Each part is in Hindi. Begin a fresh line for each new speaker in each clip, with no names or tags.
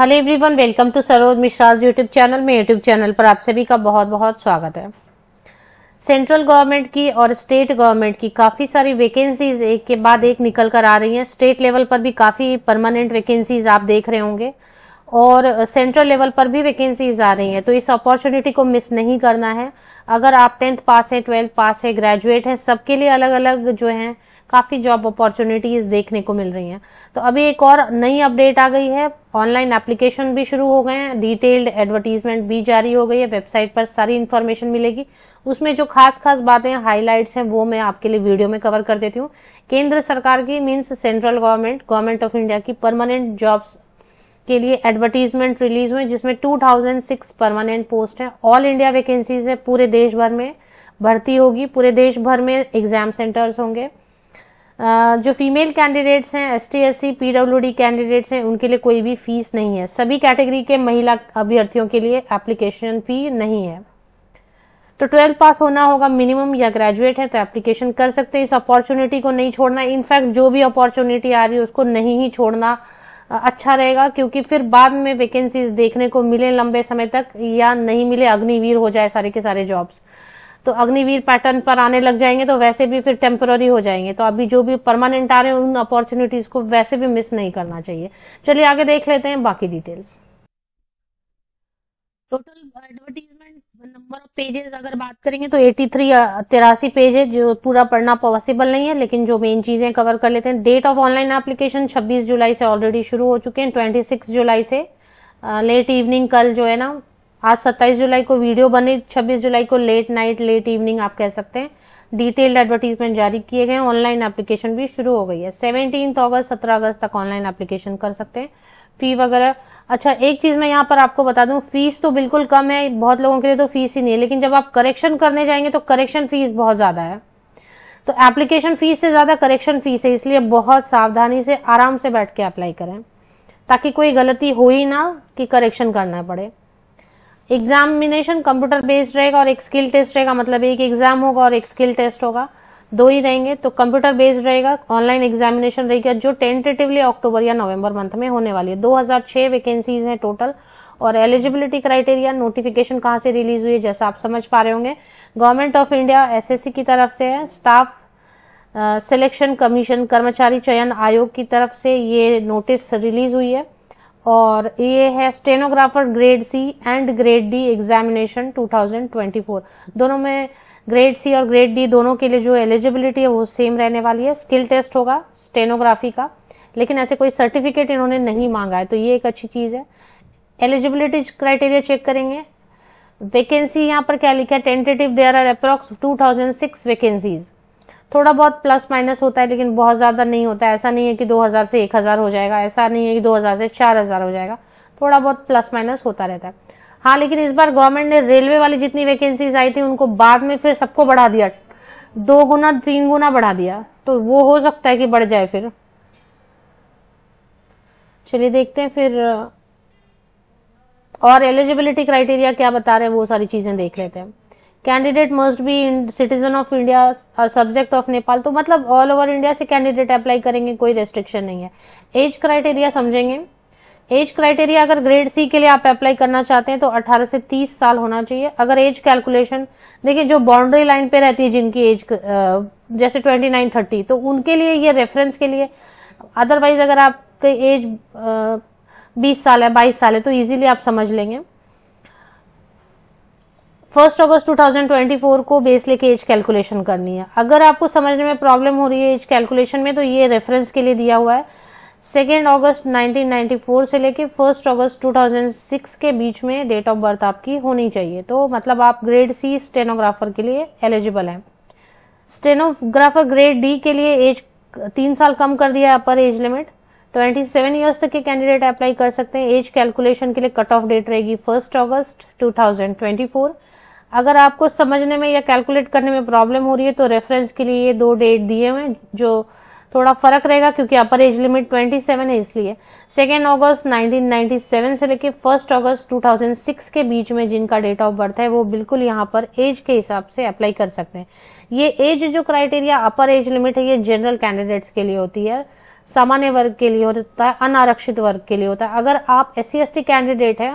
hello everyone welcome to Saroj Mishra's YouTube channel में यूट्यूब चैनल पर आप सभी का बहुत बहुत स्वागत है सेंट्रल गवर्नमेंट की और स्टेट गवर्नमेंट की काफ़ी सारी वैकेंसीज एक के बाद एक निकल कर आ रही हैं स्टेट लेवल पर भी काफ़ी परमानेंट वैकेंसीज आप देख रहे होंगे और सेंट्रल लेवल पर भी वैकेंसीज आ रही हैं तो इस अपॉर्चुनिटी को मिस नहीं करना है अगर आप टेंथ पास हैं ट्वेल्थ पास है ग्रेजुएट हैं सबके लिए अलग अलग जो हैं काफ़ी जॉब अपॉर्चुनिटीज़ देखने को मिल रही हैं तो अभी एक और नई अपडेट आ गई है ऑनलाइन एप्लीकेशन भी शुरू हो गए हैं डिटेल्ड एडवर्टीजमेंट भी जारी हो गई है वेबसाइट पर सारी इन्फॉर्मेशन मिलेगी उसमें जो खास खास बातें हाईलाइट्स हैं वो मैं आपके लिए वीडियो में कवर कर देती हूँ केंद्र सरकार की means central government government of India की परमानेंट जॉब्स के लिए एडवर्टीजमेंट रिलीज हुए जिसमें 2006 परमानेंट पोस्ट है ऑल इंडिया वैकेंसीज है पूरे देश भर में भर्ती होगी पूरे देश भर में एग्जाम सेंटर्स होंगे जो फीमेल कैंडिडेट्स हैं S T S C PW candidates हैं उनके लिए कोई भी फीस नहीं है सभी कैटेगरी के महिला अभ्यर्थियों के लिए एप्लीकेशन फी नहीं है तो ट्वेल्थ पास होना होगा मिनिमम या ग्रेजुएट है तो एप्लीकेशन कर सकते हैं इस अपॉर्चुनिटी को नहीं छोड़ना इनफैक्ट जो भी अपॉर्चुनिटी आ रही है उसको नहीं ही छोड़ना अच्छा रहेगा क्योंकि फिर बाद में वैकेंसीज देखने को मिले लंबे समय तक या नहीं मिले अग्निवीर हो जाए सारे के सारे जॉब्स तो अग्निवीर पैटर्न पर आने लग जाएंगे तो वैसे भी फिर टेम्पररी हो जाएंगे तो अभी जो भी परमानेंट आ रहे हैं उन अपॉर्चुनिटीज को वैसे भी मिस नहीं करना चाहिए चलिए आगे देख लेते हैं बाकी details total advertisement number of pages अगर बात करेंगे तो 83 uh, तिरासी पेज है जो पूरा पढ़ना पॉसिबल नहीं है लेकिन जो मेन चीजें कवर कर लेते हैं डेट ऑफ ऑनलाइन एप्लीकेशन 26 जुलाई से ऑलरेडी शुरू हो चुके हैं 26 जुलाई से लेट uh, इवनिंग कल जो है ना आज 27 जुलाई को वीडियो बने 26 जुलाई को लेट नाइट लेट इवनिंग आप कह सकते हैं डिटेल्ड एडवर्टीजमेंट जारी किए गए ऑनलाइन एप्लीकेशन भी शुरू हो गई है सेवनटीन अगस्त सत्रह अगस्त तक ऑनलाइन एप्लीकेशन कर सकते हैं फी वगैरह अच्छा एक चीज मैं यहाँ पर आपको बता दूं फीस तो बिल्कुल कम है बहुत लोगों के लिए तो फीस ही नहीं है लेकिन जब आप करेक्शन करने जाएंगे तो करेक्शन फीस बहुत ज्यादा है तो एप्लीकेशन फीस से ज्यादा करेक्शन फीस है इसलिए बहुत सावधानी से आराम से बैठ के अप्लाई करें ताकि कोई गलती हो ही ना कि करेक्शन करना पड़े एग्जामिनेशन कंप्यूटर बेस्ड रहेगा और एक स्किल टेस्ट रहेगा मतलब एक एग्जाम होगा और एक स्किल टेस्ट होगा दो ही रहेंगे तो कंप्यूटर बेस्ड रहेगा ऑनलाइन एग्जामिनेशन रहेगा जो टेंटेटिवली अक्टूबर या नवंबर मंथ में होने वाली है 2006 वैकेंसीज हैं टोटल और एलिजिबिलिटी क्राइटेरिया नोटिफिकेशन कहाँ से रिलीज हुई है जैसा आप समझ पा रहे होंगे गवर्नमेंट ऑफ इंडिया एस की तरफ से है स्टाफ सिलेक्शन कमीशन कर्मचारी चयन आयोग की तरफ से ये नोटिस रिलीज हुई है और ये है stenographer grade C and grade D examination 2024 दोनों में ग्रेड सी और ग्रेड डी दोनों के लिए जो एलिजिबिलिटी है वो सेम रहने वाली है स्किल टेस्ट होगा स्टेनोग्राफी का लेकिन ऐसे कोई सर्टिफिकेट इन्होंने नहीं मांगा है तो ये एक अच्छी चीज़ है एलिजिबिलिटी क्राइटेरिया चेक करेंगे वैकेंसी यहाँ पर क्या लिखा है tentative there are thousand six vacancies थोड़ा बहुत प्लस माइनस होता है लेकिन बहुत ज़्यादा नहीं होता है ऐसा नहीं है कि 2000 से 1000 हो जाएगा ऐसा नहीं है कि 2000 से 4000 हो जाएगा थोड़ा बहुत प्लस माइनस होता रहता है हाँ लेकिन इस बार गवर्नमेंट ने रेलवे वाली जितनी वैकेंसीज आई थी उनको बाद में फिर सबको बढ़ा दिया दो गुना तीन गुना बढ़ा दिया तो वो हो सकता है कि बढ़ जाए फिर चलिए देखते हैं फिर और एलिजिबिलिटी क्राइटेरिया क्या बता रहे हैं वो सारी चीजें देख लेते हैं candidate must be citizen of India subject of Nepal तो मतलब ऑल ओवर इंडिया से कैंडिडेट अप्लाई करेंगे कोई रेस्ट्रिक्शन नहीं है एज क्राइटेरिया समझेंगे एज क्राइटेरिया अगर ग्रेड सी के लिए आप अप्लाई करना चाहते हैं तो 18 से 30 साल होना चाहिए अगर एज कैलकुलेशन देखिए जो बाउंड्री लाइन पे रहती है जिनकी एज जैसे 29 30 तो उनके लिए ये रेफरेंस के लिए अदरवाइज अगर आपके एज 20 साल है 22 साल है तो इजीली आप समझ लेंगे फर्स्ट अगस्त 2024 को बेस लेके एज कैलकुलेशन करनी है अगर आपको समझने में प्रॉब्लम हो रही है एज कैलकुलेशन में तो ये रेफरेंस के लिए दिया हुआ है सेकेंड अगस्त 1994 से लेके फर्स्ट अगस्त 2006 के बीच में डेट ऑफ बर्थ आपकी होनी चाहिए तो मतलब आप ग्रेड सी स्टेनोग्राफर के लिए एलिजिबल हैं स्टेनोग्राफर ग्रेड डी के लिए एज तीन साल कम कर दिया है upper age limit 27 seven years तक के कैंडिडेट अप्लाई कर सकते हैं एज कैलकुलेशन के लिए कट ऑफ डेट रहेगी फर्स्ट अगस्त 2024 अगर आपको समझने में या कैलकुलेट करने में प्रॉब्लम हो रही है तो रेफरेंस के लिए ये दो डेट दिए हुए जो थोड़ा फर्क रहेगा क्योंकि अपर एज लिमिट 27 है इसलिए सेकेंड अगस्त 1997 से लेकर फर्स्ट अगस्त 2006 के बीच में जिनका डेट ऑफ बर्थ है वो बिल्कुल यहाँ पर एज के हिसाब से अप्लाई कर सकते हैं ये एज जो क्राइटेरिया अपर एज लिमिट है ये जनरल कैंडिडेट्स के लिए होती है सामान्य वर्ग के लिए होता है अनारक्षित वर्ग के लिए होता है अगर आप एस सी कैंडिडेट है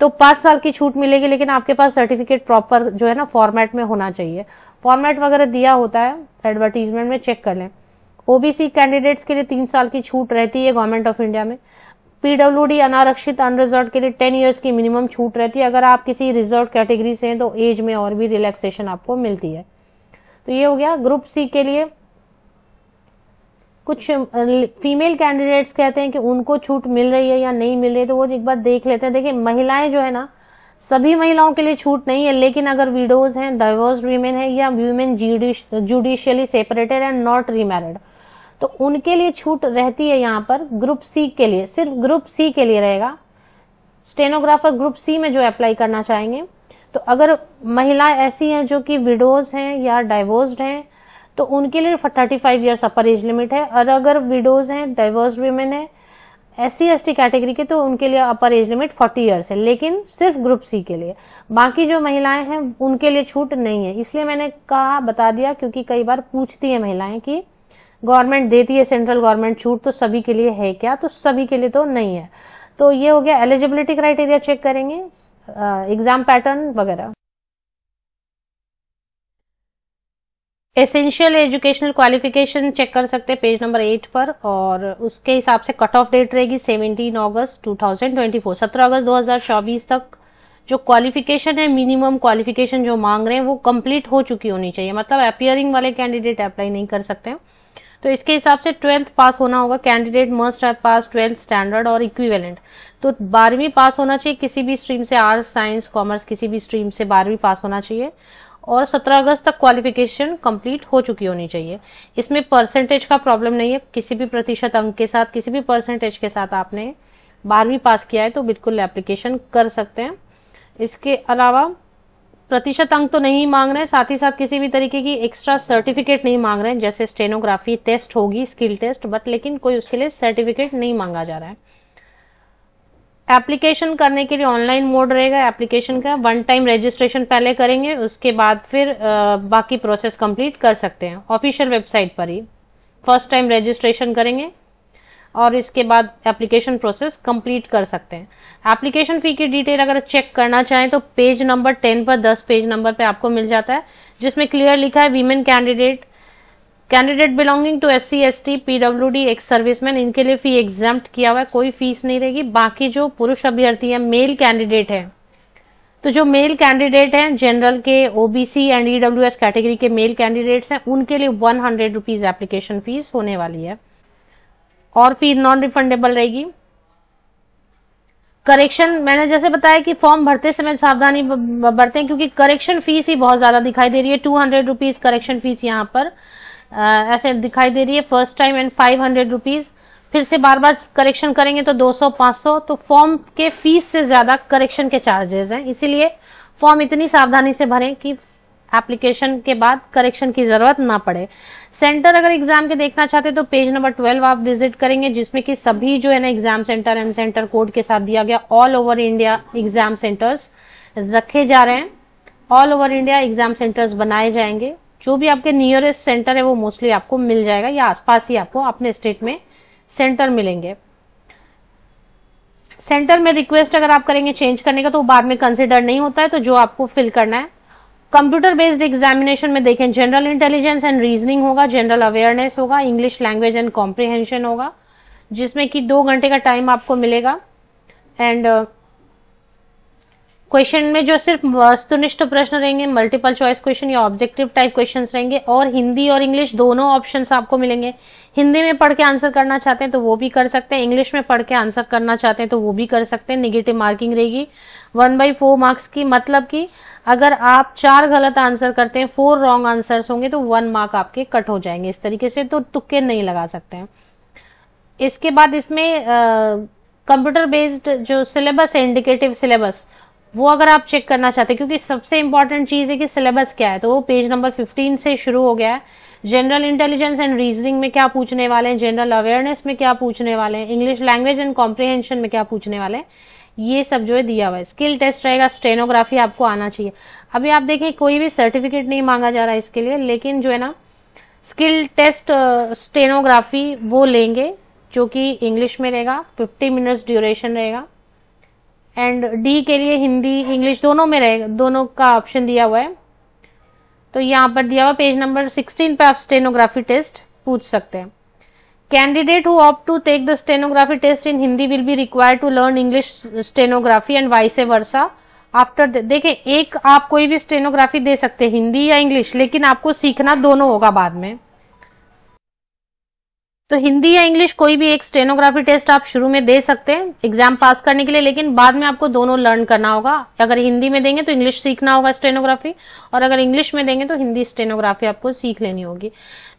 तो पांच साल की छूट मिलेगी लेकिन आपके पास सर्टिफिकेट प्रॉपर जो है ना फॉर्मेट में होना चाहिए फॉर्मेट वगैरह दिया होता है एडवर्टीजमेंट में चेक कर लें ओबीसी कैंडिडेट्स के लिए तीन साल की छूट रहती है गवर्नमेंट ऑफ इंडिया में पीडब्ल्यूडी अनारक्षित अनरिजर्व के लिए टेन ईयर्स की मिनिमम छूट रहती है अगर आप किसी रिजर्व कैटेगरी से हैं तो एज में और भी रिलैक्सेशन आपको मिलती है तो ये हो गया ग्रुप सी के लिए कुछ फीमेल कैंडिडेट्स कहते हैं कि उनको छूट मिल रही है या नहीं मिल रही है तो वो एक बार देख लेते हैं देखिए महिलाएं जो है ना सभी महिलाओं के लिए छूट नहीं है लेकिन अगर विडोज हैं डाइवोर्स वीमेन है या women judicially separated and not remarried तो उनके लिए छूट रहती है यहाँ पर ग्रुप सी के लिए सिर्फ ग्रुप सी के लिए रहेगा स्टेनोग्राफर ग्रुप सी में जो अप्लाई करना चाहेंगे तो अगर महिलाएं ऐसी हैं जो कि विडोज हैं या डाइवोर्स्ड हैं तो उनके लिए thirty five years upper age limit है और अगर विडोज हैं डाइवर्स वीमेन है S C S T category के तो उनके लिए upper age limit forty years है लेकिन सिर्फ ग्रुप सी के लिए बाकी जो महिलाएं हैं उनके लिए छूट नहीं है इसलिए मैंने कहा बता दिया क्योंकि कई बार पूछती है महिलाएं कि गवर्नमेंट देती है सेंट्रल गवर्नमेंट छूट तो सभी के लिए है क्या तो सभी के लिए तो नहीं है तो ये हो गया एलिजिबिलिटी क्राइटेरिया चेक करेंगे एग्जाम पैटर्न वगैरह एसेंशियल एजुकेशनल क्वालिफिकेशन चेक कर सकते हैं पेज नंबर एट पर और उसके हिसाब से कट ऑफ डेट रहेगी 17 अगस्त 2024 सत्रह अगस्त 2024 तक जो क्वालिफिकेशन है मिनिमम क्वालिफिकेशन जो मांग रहे हैं वो कंप्लीट हो चुकी होनी चाहिए मतलब अपियरिंग वाले कैंडिडेट अप्लाई नहीं कर सकते हैं तो इसके हिसाब से ट्वेल्थ पास होना होगा candidate must have pass twelfth standard और इक्विवेलेंट तो बारहवीं पास होना चाहिए किसी भी स्ट्रीम से आर्ट्स साइंस कॉमर्स किसी भी स्ट्रीम से बारहवीं पास होना चाहिए और 17 अगस्त तक क्वालिफिकेशन कंप्लीट हो चुकी होनी चाहिए इसमें परसेंटेज का प्रॉब्लम नहीं है किसी भी प्रतिशत अंक के साथ किसी भी परसेंटेज के साथ आपने बारहवीं पास किया है तो बिल्कुल एप्लीकेशन कर सकते हैं इसके अलावा प्रतिशत अंक तो नहीं मांग रहे साथ ही साथ किसी भी तरीके की एक्स्ट्रा सर्टिफिकेट नहीं मांग रहे हैं जैसे स्टेनोग्राफी टेस्ट होगी स्किल टेस्ट बट लेकिन कोई उसके लिए सर्टिफिकेट नहीं मांगा जा रहा है एप्लीकेशन करने के लिए ऑनलाइन मोड रहेगा एप्लीकेशन का वन टाइम रजिस्ट्रेशन पहले करेंगे उसके बाद फिर आ, बाकी प्रोसेस कंप्लीट कर सकते हैं ऑफिशियल वेबसाइट पर ही फर्स्ट टाइम रजिस्ट्रेशन करेंगे और इसके बाद एप्लीकेशन प्रोसेस कंप्लीट कर सकते हैं एप्लीकेशन फ़ी की डिटेल अगर चेक करना चाहें तो पेज नंबर टेन पर दस पेज नंबर पे आपको मिल जाता है जिसमें क्लियर लिखा है women candidate candidate belonging to S C S T PW D ex serviceman इनके लिए फी एग्जाम किया हुआ है कोई फीस नहीं रहेगी बाकी जो पुरुष अभ्यर्थी है मेल कैंडिडेट है तो जो मेल कैंडिडेट हैं जनरल के OBC and EW S category के मेल कैंडिडेट्स हैं उनके लिए one hundred rupees application fees होने वाली है और फीस नॉन रिफंडेबल रहेगी करेक्शन मैंने जैसे बताया कि फॉर्म भरते समय सावधानी बरतें क्योंकि करेक्शन फीस ही बहुत ज्यादा दिखाई दे रही है two hundred rupees correction fees यहाँ पर ऐसे दिखाई दे रही है first time and five hundred rupees फिर से बार बार करेक्शन करेंगे तो 200 500 तो फॉर्म के फीस से ज्यादा करेक्शन के चार्जेस हैं इसीलिए फॉर्म इतनी सावधानी से भरें कि एप्लीकेशन के बाद करेक्शन की जरूरत ना पड़े सेंटर अगर एग्जाम के देखना चाहते तो पेज नंबर ट्वेल्व आप विजिट करेंगे जिसमें कि सभी जो है ना exam centre and centre code के साथ दिया गया all over India exam centres रखे जा रहे हैं all over India exam centres बनाए जाएंगे जो भी आपके नियरेस्ट सेंटर है वो मोस्टली आपको मिल जाएगा या आसपास ही आपको अपने स्टेट में सेंटर मिलेंगे सेंटर में रिक्वेस्ट अगर आप करेंगे चेंज करने का तो बाद में कंसिडर नहीं होता है तो जो आपको फिल करना है कंप्यूटर बेस्ड एग्जामिनेशन में देखें जनरल इंटेलिजेंस एंड रीजनिंग होगा जनरल अवेयरनेस होगा इंग्लिश लैंग्वेज एंड कॉम्प्रिहेंशन होगा जिसमें कि दो घंटे का टाइम आपको मिलेगा एंड uh, क्वेश्चन में जो सिर्फ वस्तुनिष्ठ प्रश्न रहेंगे मल्टीपल चॉइस क्वेश्चन या ऑब्जेक्टिव टाइप क्वेश्चन रहेंगे और हिंदी और इंग्लिश दोनों ऑप्शन आपको मिलेंगे हिंदी में पढ़ के आंसर करना चाहते हैं तो वो भी कर सकते हैं इंग्लिश में पढ़ के आंसर करना चाहते हैं तो वो भी कर सकते हैं निगेटिव मार्किंग रहेगी वन बाई फोर मार्क्स की मतलब कि अगर आप चार गलत आंसर करते हैं फोर रॉन्ग आंसर्स होंगे तो वन मार्क आपके कट हो जाएंगे इस तरीके से तो तुक्के नहीं लगा सकते हैं इसके बाद इसमें कंप्यूटर बेस्ड जो सिलेबस है इंडिकेटिव सिलेबस वो अगर आप चेक करना चाहते हैं क्योंकि सबसे इंपॉर्टेंट चीज है कि सिलेबस क्या है तो वो पेज नंबर 15 से शुरू हो गया है जनरल इंटेलिजेंस एंड रीजनिंग में क्या पूछने वाले हैं जनरल अवेयरनेस में क्या पूछने वाले हैं इंग्लिश लैंग्वेज एंड कॉम्प्रिहेंशन में क्या पूछने वाले हैं ये सब जो है दिया हुआ है स्किल टेस्ट रहेगा स्टेनोग्राफी आपको आना चाहिए अभी आप देखें कोई भी सर्टिफिकेट नहीं मांगा जा रहा है इसके लिए लेकिन जो है ना स्किल टेस्ट स्टेनोग्राफी वो लेंगे जो कि इंग्लिश में रहेगा 50 मिनट्स ड्यूरेशन रहेगा एंड डी के लिए हिंदी इंग्लिश दोनों में रहे दोनों का ऑप्शन दिया हुआ है तो यहाँ पर दिया हुआ पेज नंबर 16 पे आप स्टेनोग्राफी टेस्ट पूछ सकते हैं candidate who opt to take the stenography test in Hindi will be required to learn English stenography and vice a versa after देखें एक आप कोई भी स्टेनोग्राफी दे सकते हैं हिंदी या इंग्लिश लेकिन आपको सीखना दोनों होगा बाद में तो हिंदी या इंग्लिश कोई भी एक स्टेनोग्राफी टेस्ट आप शुरू में दे सकते हैं एग्जाम पास करने के लिए लेकिन बाद में आपको दोनों लर्न करना होगा अगर हिंदी में देंगे तो इंग्लिश सीखना होगा स्टेनोग्राफी और अगर इंग्लिश में देंगे तो हिंदी स्टेनोग्राफी आपको सीख लेनी होगी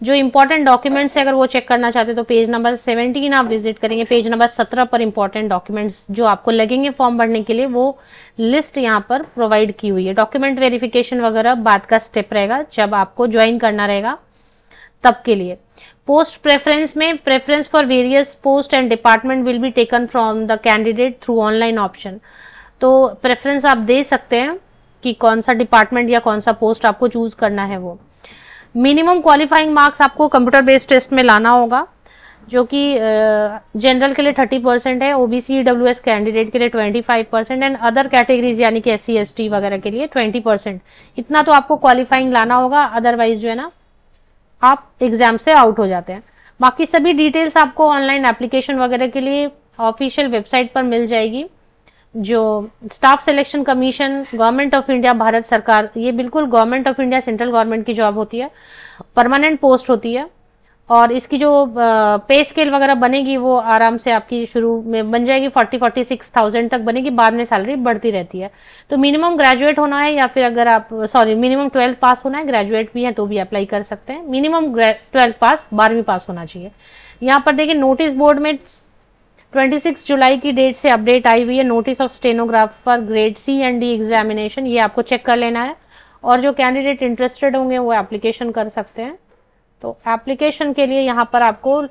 जो इंपॉर्टेंट डॉक्यूमेंट्स है अगर वो चेक करना चाहते तो पेज नंबर सेवेंटीन आप विजिट करेंगे पेज नंबर सत्रह पर इंपॉर्टेंट डॉक्यूमेंट्स जो आपको लगेंगे फॉर्म भरने के लिए वो लिस्ट यहाँ पर प्रोवाइड की हुई है डॉक्यूमेंट वेरिफिकेशन वगैरह बाद का स्टेप रहेगा जब आपको ज्वाइन करना रहेगा तब के लिए पोस्ट प्रेफरेंस में preference for various post and department will be taken from the candidate through online option तो प्रेफरेंस आप दे सकते हैं कि कौन सा डिपार्टमेंट या कौन सा पोस्ट आपको चूज करना है वो मिनिमम क्वालिफाइंग मार्क्स आपको कंप्यूटर बेस्ड टेस्ट में लाना होगा जो कि जनरल के लिए 30 परसेंट है ओबीसी डब्ल्यू एस कैंडिडेट के लिए 25 परसेंट एंड अदर कैटेगरीज यानी कि एस सी वगैरह के लिए 20 परसेंट इतना तो आपको क्वालिफाइंग लाना होगा अदरवाइज जो है ना आप एग्जाम से आउट हो जाते हैं बाकी सभी डिटेल्स आपको ऑनलाइन एप्लीकेशन वगैरह के लिए ऑफिशियल वेबसाइट पर मिल जाएगी जो staff selection commission government of India Bharat सरकार ये बिल्कुल government of India central government की जॉब होती है परमानेंट पोस्ट होती है और इसकी जो पे स्केल वगैरह बनेगी वो आराम से आपकी शुरू में बन जाएगी फोर्टी फोर्टी सिक्स थाउजेंड तक बनेगी बाद में सैलरी बढ़ती रहती है तो मिनिमम ग्रेजुएट होना है या फिर अगर आप सॉरी मिनिमम ट्वेल्थ पास होना है ग्रेजुएट भी है तो भी अप्लाई कर सकते हैं मिनिमम ट्वेल्थ पास बारहवीं पास होना चाहिए यहाँ पर देखिए नोटिस बोर्ड में 26 जुलाई की डेट से अपडेट आई हुई है notice of stenographer grade C and D examination ये आपको चेक कर लेना है और जो कैंडिडेट इंटरेस्टेड होंगे वो एप्लीकेशन कर सकते हैं तो एप्लीकेशन के लिए यहाँ पर आपको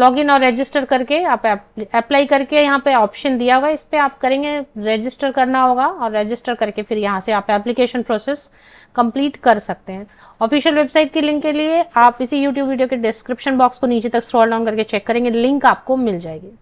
लॉग इन और रजिस्टर करके आप अप्लाई करके यहाँ पे ऑप्शन दिया हुआ है इस पर आप करेंगे रजिस्टर करना होगा और रजिस्टर करके फिर यहाँ से आप एप्लीकेशन प्रोसेस कंप्लीट कर सकते हैं ऑफिशियल वेबसाइट की लिंक के लिए आप इसी यूट्यूब वीडियो के डिस्क्रिप्शन बॉक्स को नीचे तक स्क्रॉल डाउन करके चेक करेंगे लिंक आपको मिल जाएगी